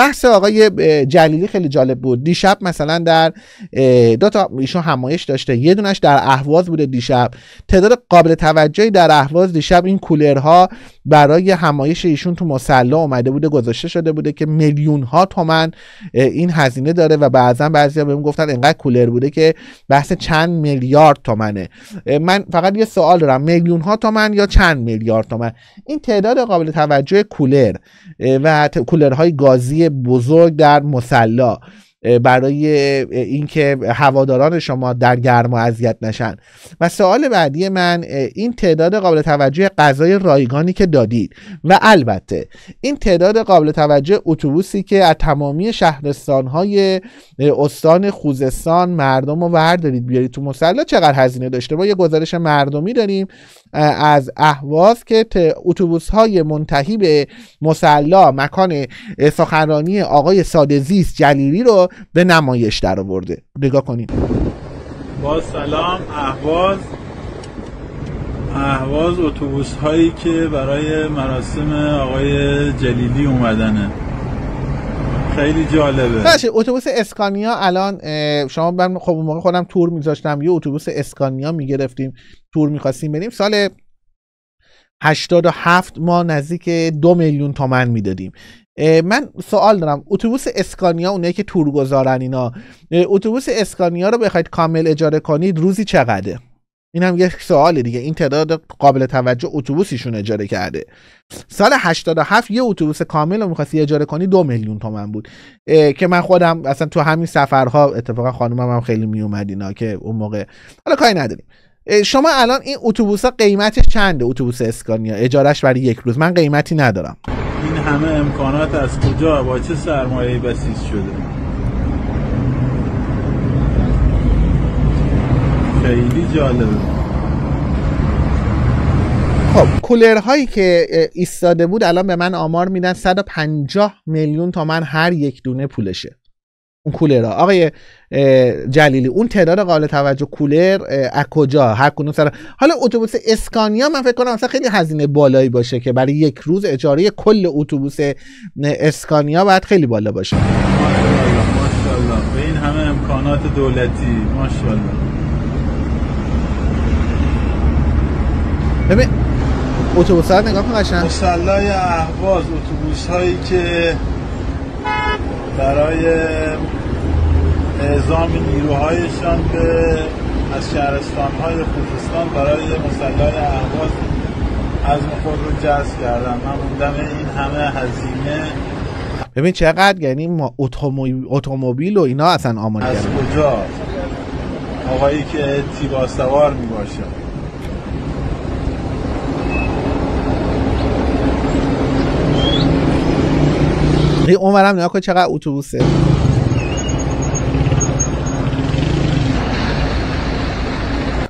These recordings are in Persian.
بحث آقای جلیلی خیلی جالب بود دیشب مثلا در دو تا ایشون همایش داشته یه دونش در اهواز بوده دیشب تعداد قابل توجهی در اهواز دیشب این کولرها برای همایش ایشون تو مسلا اومده بوده گذاشته شده بوده که میلیون ها تومن این هزینه داره و بعضا بعضیا بهم گفتن انقدر کولر بوده که بحث چند میلیارد تومنه من فقط یه سوال دارم میلیون ها تومن یا چند میلیارد تومن این تعداد قابل توجه کولر و کولرهای گازی بزرگ در مسلا برای اینکه هواداران شما در گرما اذیت نشن و سوال بعدی من این تعداد قابل توجه غذای رایگانی که دادید و البته این تعداد قابل توجه اتوبوسی که از تمامی های استان خوزستان مردم رو وردارید بیارید تو مسلا چقدر هزینه داشته با یه گزارش مردمی داریم از اهواز که اتوبوس های منتهی به مسلا مکان سخنرانی آقای زیست جلیلی رو به نمایش در آورده نگاه کنید با سلام اهواز اهواز اتوبوس هایی که برای مراسم آقای جلیلی اومدنه خیلی جالبه باشه اتوبوس اسکانیا الان شما من خب اون موقع خودم تور میذاشتم یه اتوبوس اسکانیا میگرفتیم تور میخواستیم بریم سال 87 ما نزدیک دو میلیون تومن میدادیم من سوال دارم اتوبوس اسکانیا اونایی که تور گذارن اینا اتوبوس اسکانیا رو بخواید کامل اجاره کنید روزی چقدره این هم یک سوال دیگه این تعداد قابل توجه اتوبوسیشون اجاره کرده سال 87 یه اتوبوس کامل رو میخواستی اجاره کنی دو میلیون تومن بود که من خودم اصلا تو همین سفرها اتفاقا خانومم هم خیلی میومد اینا که اون موقع حالا کاری نداریم شما الان این اتوبوس قیمتش چنده اتوبوس اسکانیا اجارش برای یک روز من قیمتی ندارم این همه امکانات از کجا با چه سرمایه‌ای بسیج شده خیلی جالب خب هایی که ایستاده بود الان به من آمار میدن 150 میلیون تومن هر یک دونه پولشه اون کولرها آقای جلیلی اون تعداد قابل توجه کولر از کجا هر سر حالا اتوبوس اسکانیا من فکر کنم اصلا خیلی هزینه بالایی باشه که برای یک روز اجاره کل اتوبوس اسکانیا باید خیلی بالا باشه ماشاءالله ماشاءالله به این همه امکانات دولتی ماشاءالله ببین اتوبوس ها نگاه کن قشنگ اهواز اتوبوس هایی که برای اعزام نیروهایشان به از شهرستان های خوزستان برای مصلای اهواز از خود رو جذب کردم من این همه هزینه ببین چقدر یعنی ما اتومبیل و اینا اصلا آماده از کجا آقایی که تیبا سوار می اونورم عمرم نگاه کن چقدر اتوبوسه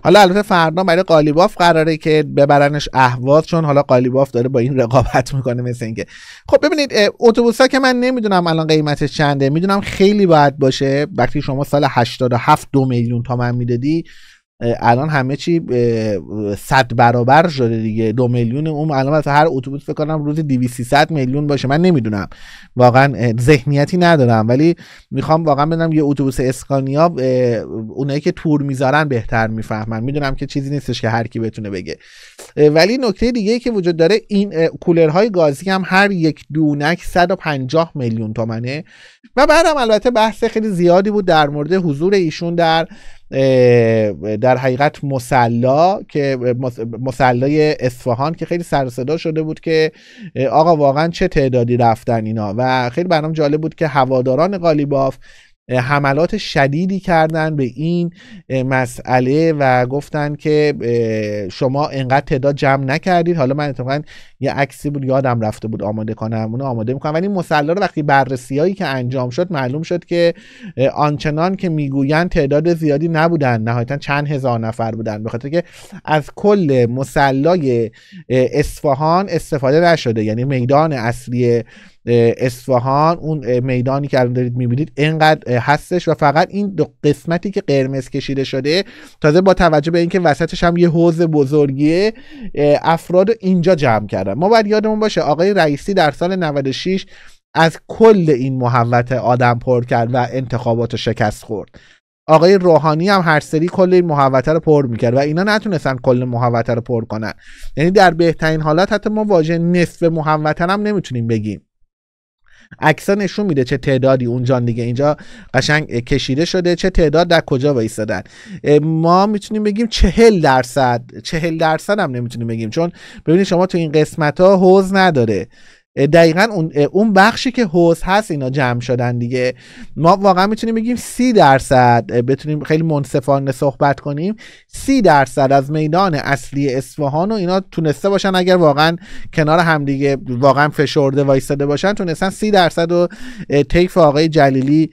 حالا البته فردا برای قالیباف قراره که ببرنش اهواز چون حالا قالیباف داره با این رقابت میکنه مثل اینکه خب ببینید اتوبوس ها که من نمیدونم الان قیمتش چنده میدونم خیلی باید باشه وقتی شما سال 87 دو میلیون تومن میدادی الان همه چی صد برابر شده دیگه دو میلیون اون الان مثلا هر اتوبوس فکر کنم روز 200 میلیون باشه من نمیدونم واقعا ذهنیتی ندارم ولی میخوام واقعا بدم یه اتوبوس اسکانیا اونایی که تور میذارن بهتر میفهمن میدونم که چیزی نیستش که هر کی بتونه بگه ولی نکته دیگه که وجود داره این کولرهای گازی هم هر یک دونک 150 میلیون تومنه و بعدم البته بحث خیلی زیادی بود در مورد حضور ایشون در در حقیقت مسلا که مسلای اصفهان که خیلی سر صدا شده بود که آقا واقعا چه تعدادی رفتن اینا و خیلی برام جالب بود که هواداران قالیباف حملات شدیدی کردن به این مسئله و گفتن که شما انقدر تعداد جمع نکردید حالا من اتفاقا یه عکسی بود یادم رفته بود آماده کنم اونو آماده میکنم ولی مسلا رو وقتی بررسی هایی که انجام شد معلوم شد که آنچنان که میگویند تعداد زیادی نبودن نهایتا چند هزار نفر بودن به خاطر که از کل مسلای اصفهان استفاده نشده یعنی میدان اصلی اصفهان اون میدانی که الان دارید میبینید اینقدر هستش و فقط این دو قسمتی که قرمز کشیده شده تازه با توجه به اینکه وسطش هم یه حوز بزرگیه افراد اینجا جمع کردن ما باید یادمون باشه آقای رئیسی در سال 96 از کل این محوت آدم پر کرد و انتخابات شکست خورد آقای روحانی هم هر سری کل این رو پر میکرد و اینا نتونستن کل محوطه رو پر کنن یعنی در بهترین حالت حتی ما واژه نصف محوطه هم نمیتونیم بگیم عکس نشون میده چه تعدادی اونجا دیگه اینجا قشنگ کشیده شده چه تعداد در کجا وایسادن ما میتونیم بگیم چهل درصد چهل درصد هم نمیتونیم بگیم چون ببینید شما تو این قسمت ها حوز نداره دقیقا اون, بخشی که حوز هست اینا جمع شدن دیگه ما واقعا میتونیم بگیم سی درصد بتونیم خیلی منصفانه صحبت کنیم سی درصد از میدان اصلی اصفهان و اینا تونسته باشن اگر واقعا کنار همدیگه واقعا فشرده وایستاده باشن تونستن سی درصد رو تیف آقای جلیلی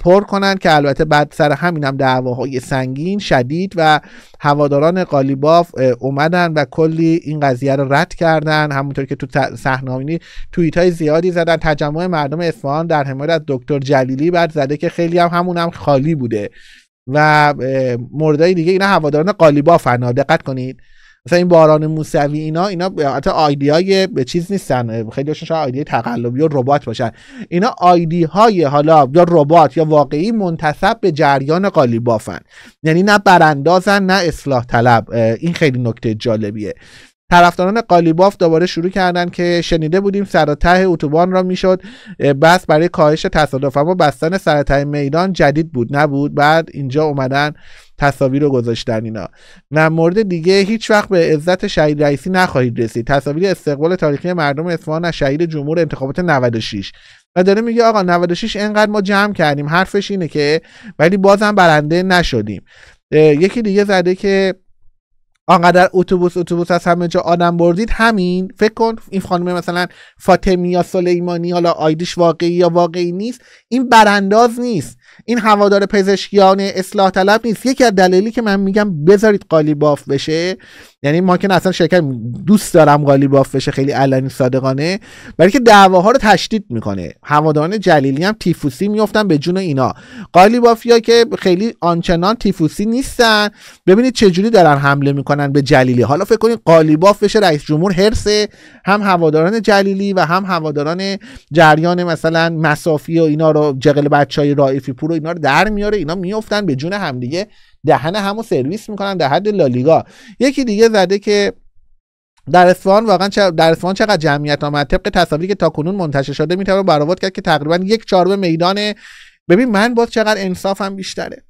پر کنن که البته بعد سر همینم هم دعواهای سنگین شدید و هواداران قالیباف اومدن و کلی این قضیه رو رد کردن همونطور که تو صحنه توییت های زیادی زدن تجمع مردم اصفهان در حمایت از دکتر جلیلی بعد زده که خیلی هم همون هم خالی بوده و مردای دیگه اینا هواداران قالیباف فنا دقت کنید مثلا این باران موسوی اینا اینا حتی آیدی های چیز نیستن خیلی هاشون شاید آیدی تقلبی و ربات باشن اینا آیدی های حالا یا ربات یا واقعی منتصب به جریان قالیبافن یعنی نه براندازن نه اصلاح طلب این خیلی نکته جالبیه طرفداران قالیباف دوباره شروع کردن که شنیده بودیم سر ته اتوبان را میشد بس برای کاهش تصادف اما بستن سر میدان جدید بود نبود بعد اینجا اومدن تصاویر رو گذاشتن اینا و مورد دیگه هیچ وقت به عزت شهید رئیسی نخواهید رسید تصاویر استقبال تاریخی مردم اصفهان از شهید جمهور انتخابات 96 و داره میگه آقا 96 انقدر ما جمع کردیم حرفش اینه که ولی بازم برنده نشدیم یکی دیگه زده که آنقدر اتوبوس اتوبوس از همه جا آدم بردید همین فکر کن این خانم مثلا فاطمی یا سلیمانی حالا آیدیش واقعی یا واقعی نیست این برانداز نیست این هوادار پزشکیان اصلاح طلب نیست یکی از دلایلی که من میگم بذارید قالی باف بشه یعنی ما که اصلا شرکت دوست دارم قالی باف بشه خیلی علنی صادقانه برای که دعواها رو تشدید میکنه هواداران جلیلی هم تیفوسی میفتن به جون اینا قالی بافیا که خیلی آنچنان تیفوسی نیستن ببینید جوری دارن حمله میکنن به جلیلی حالا فکر کنید قالی باف بشه رئیس جمهور هرس هم هواداران جلیلی و هم هواداران جریان مثلا مسافی و اینا رو جغل بچهای رایفی پور و اینا رو در میاره اینا میافتن به جون همدیگه دهن همو سرویس میکنن در حد لالیگا یکی دیگه زده که در اصفهان واقعا در چقدر جمعیت آمد طبق تصاویری که تاکنون منتشر شده میتونه برآورد کرد که تقریبا یک چهارم میدان ببین من باز چقدر انصافم بیشتره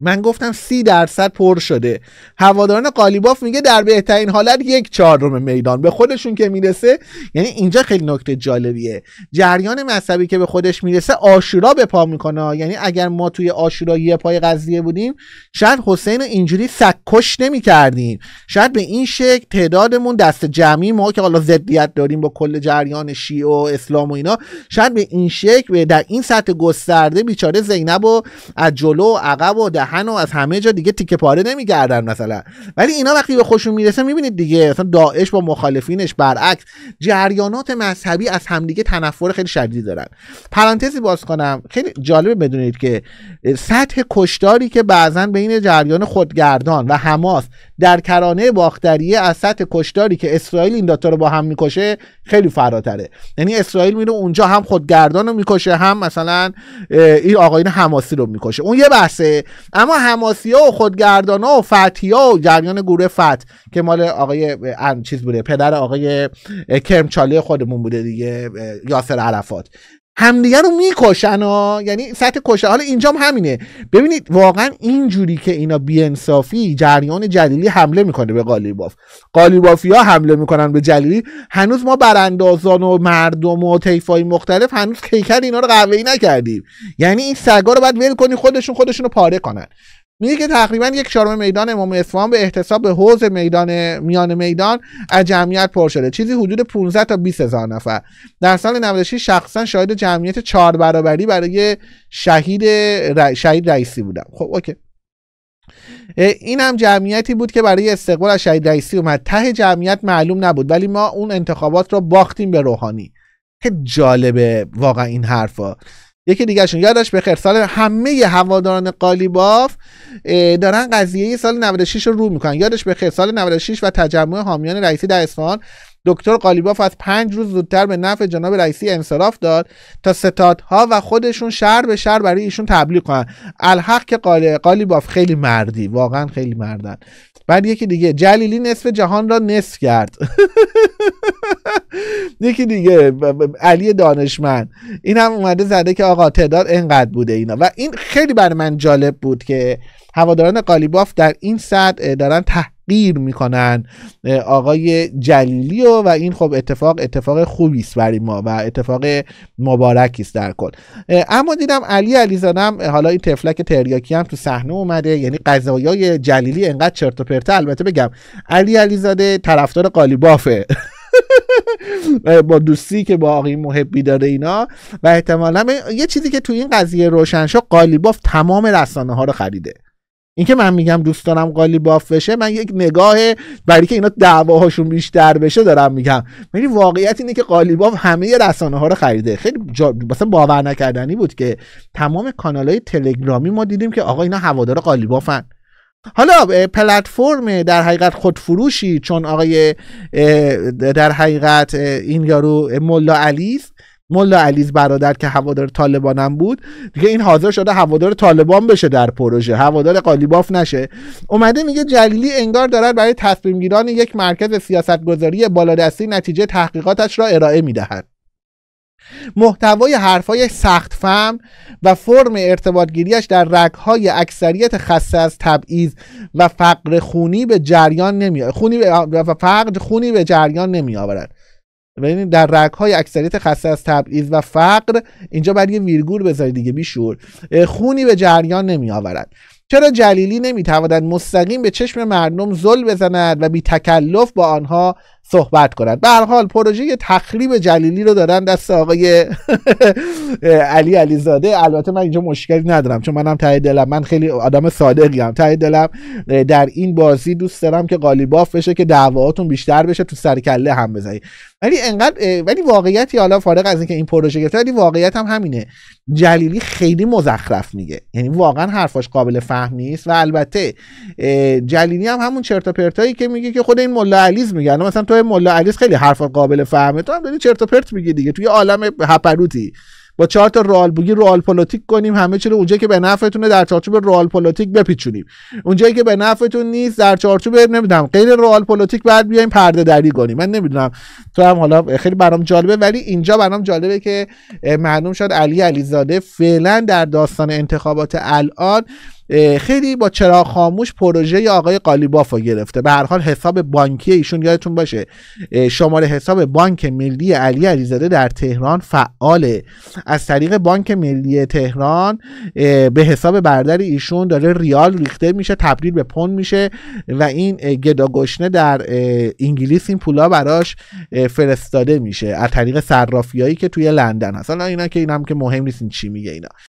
من گفتم سی درصد پر شده هواداران قالیباف میگه در بهترین حالت یک چهارم میدان به خودشون که میرسه یعنی اینجا خیلی نکته جالبیه جریان مذهبی که به خودش میرسه آشورا به پا میکنه یعنی اگر ما توی آشورا یه پای قضیه بودیم شاید حسین اینجوری سکش نمیکردیم شاید به این شکل تعدادمون دست جمعی ما که حالا ضدیت داریم با کل جریان شیعه و اسلام و اینا شاید به این شکل در این سطح گسترده بیچاره زینب و از جلو و عقب و دهن و از همه جا دیگه تیکه پاره نمیگردن مثلا ولی اینا وقتی به خوشون میرسه میبینید دیگه مثلا داعش با مخالفینش برعکس جریانات مذهبی از همدیگه تنفر خیلی شدید دارن پرانتزی باز کنم خیلی جالبه بدونید که سطح کشداری که بعضا بین جریان خودگردان و حماس در کرانه باختریه از سطح کشداری که اسرائیل این داتا رو با هم میکشه خیلی فراتره یعنی اسرائیل میره اونجا هم خودگردان رو میکشه هم مثلا این آقایین حماسی رو میکشه اون یه بحثه اما حماسی ها و خودگردان ها و فتی ها و جریان گروه فتح که مال آقای چیز بوده پدر آقای کرمچاله خودمون بوده دیگه یاسر عرفات همدیگه رو میکشن ها یعنی سطح کشه حالا اینجام همینه ببینید واقعا اینجوری که اینا بیانصافی جریان جلیلی حمله میکنه به قالیباف قالیبافی ها حمله میکنن به جلیلی هنوز ما براندازان و مردم و طیفای مختلف هنوز کیکر اینا رو قوی نکردیم یعنی این سگا رو باید ول کنی خودشون خودشون رو پاره کنن میگه که تقریبا یک چهارم میدان امام اصفهان به احتساب به حوض میدان میان میدان از جمعیت پر شده چیزی حدود 15 تا 20 هزار نفر در سال 96 شخصا شاهد جمعیت چهار برابری برای شهید شهید رئیسی بودم خب اوکی این هم جمعیتی بود که برای استقبال از شهید رئیسی اومد ته جمعیت معلوم نبود ولی ما اون انتخابات را باختیم به روحانی که جالبه واقعا این حرفا یکی دیگرشون یادش بخیر سال همه هواداران قالیباف دارن قضیه سال 96 رو رو میکنن یادش بخیر سال 96 و تجمع حامیان رئیسی در اصفهان دکتر قالیباف از پنج روز زودتر به نفع جناب رئیسی انصراف داد تا ستادها و خودشون شهر به شهر برای ایشون تبلیغ کنن الحق که قالیباف خیلی مردی واقعا خیلی مردن بعد یکی دیگه جلیلی نصف جهان را نصف کرد یکی دیگه علی دانشمند این هم اومده زده که آقا تعداد انقدر بوده اینا و این خیلی برای من جالب بود که هواداران قالیباف در این سطح دارن تحت تحقیر میکنن آقای جلیلی و و این خب اتفاق اتفاق خوبی است برای ما و اتفاق مبارکی است در کل اما دیدم علی علیزاده هم حالا این تفلک تریاکی هم تو صحنه اومده یعنی قضایای جلیلی انقدر چرت و پرته البته بگم علی علیزاده طرفدار قالیبافه با دوستی که با آقای محبی داره اینا و احتمالا یه چیزی که تو این قضیه روشن شد قالیباف تمام رسانه ها رو خریده اینکه من میگم دوست دارم قالی بشه من یک نگاه برای که اینا دعواهاشون بیشتر بشه دارم میگم ولی یعنی واقعیت اینه که قالی باف همه رسانه ها رو خریده خیلی جا... مثلا باور نکردنی بود که تمام کانال های تلگرامی ما دیدیم که آقا اینا هوادار قالی بافن حالا پلتفرم در حقیقت خودفروشی چون آقای در حقیقت این یارو ملا علیست ملا علیز برادر که هوادار طالبانم بود دیگه این حاضر شده هوادار طالبان بشه در پروژه هوادار قالیباف نشه اومده میگه جلیلی انگار دارد برای تصمیم گیران یک مرکز گذاری بالادستی نتیجه تحقیقاتش را ارائه میدهد محتوای حرفای سخت فهم و فرم ارتباطگیریش در رگهای اکثریت خسته از تبعیض و فقر خونی به جریان نمی خونی به... و فقر خونی به جریان نمی آورد و در رگ های اکثریت خسته از تبعیض و فقر اینجا بعد یه ویرگول بذارید دیگه بیشور خونی به جریان نمی آورد چرا جلیلی نمیتواند مستقیم به چشم مردم زل بزند و بی تکلف با آنها صحبت کنند به هر حال پروژه تخریب جلیلی رو دادن دست آقای علی علیزاده البته من اینجا مشکلی ندارم چون منم ته دلم من خیلی آدم صادقی ام ته دلم در این بازی دوست دارم که قالیباف بشه که دعواتون بیشتر بشه تو کله هم بزنید ولی انقدر ولی واقعیتی حالا فارغ از اینکه این پروژه گرفته ولی واقعیت هم همینه جلیلی خیلی مزخرف میگه یعنی واقعا حرفاش قابل فهم نیست و البته جلیلی هم همون چرت و پرتایی که میگه که خود این ملا علیز میگه مثلا تو مولا ملا خیلی حرف قابل فهمه تو هم داری چرت و پرت میگی دیگه توی عالم هپروتی با چهار تا رال بگی رال پلاتیک کنیم همه چیز اونجایی که به نفعتونه در چارچوب رال پلاتیک بپیچونیم اونجایی که به نفعتون نیست در چارچوب نمیدونم غیر رال پلاتیک بعد بیایم پرده دری کنیم من نمیدونم تو هم حالا خیلی برام جالبه ولی اینجا برام جالبه که معلوم شد علی علیزاده فعلا در داستان انتخابات الان خیلی با چراغ خاموش پروژه آقای قالیباف رو گرفته به هر حال حساب بانکی ایشون یادتون باشه شماره حساب بانک ملی علی علیزاده در تهران فعاله از طریق بانک ملی تهران به حساب برادر ایشون داره ریال ریخته میشه تبدیل به پوند میشه و این گداگشنه در انگلیس این پولا براش فرستاده میشه از طریق صرافیایی که توی لندن هست حالا اینا که این هم که مهم نیست چی میگه اینا